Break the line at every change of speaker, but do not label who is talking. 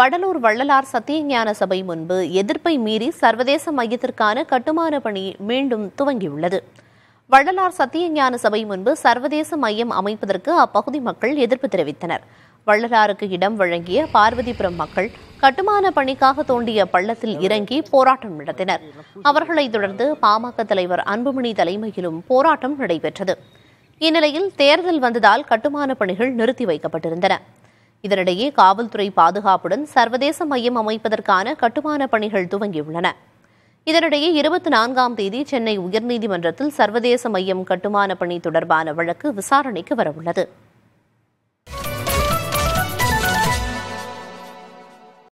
வடலூர் வள்ளலார் சத்தியஞான சபை முன்பு எதிர்ப்பை மீறி சர்வதேச மையத்திற்கான கட்டுமான பணி மீண்டும் துவங்கியுள்ளது வள்ளலார் சத்தியஞான சபை முன்பு சர்வதேச மையம் அமைப்பதற்கு அப்பகுதி மக்கள் எதிர்ப்பு தெரிவித்தனர் வள்ளலாருக்கு இடம் வழங்கிய பார்வதிபுரம் மக்கள் கட்டுமான பணிக்காக தோண்டிய பள்ளத்தில் இறங்கி போராட்டம் நடத்தினர் அவர்களைத் தொடர்ந்து பாமக தலைவர் அன்புமணி தலைமையிலும் போராட்டம் நடைபெற்றது இந்நிலையில் தேர்தல் வந்ததால் கட்டுமான பணிகள் நிறுத்தி வைக்கப்பட்டிருந்தன இதனிடையே காவல்துறை பாதுகாப்புடன் சர்வதேச மையம் அமைப்பதற்கான கட்டுமான பணிகள் துவங்கியுள்ளன இதனிடையே இருபத்தி நான்காம் தேதி சென்னை உயர்நீதிமன்றத்தில் சர்வதேச மையம் கட்டுமான பணி தொடர்பான வழக்கு விசாரணைக்கு வரவுள்ளது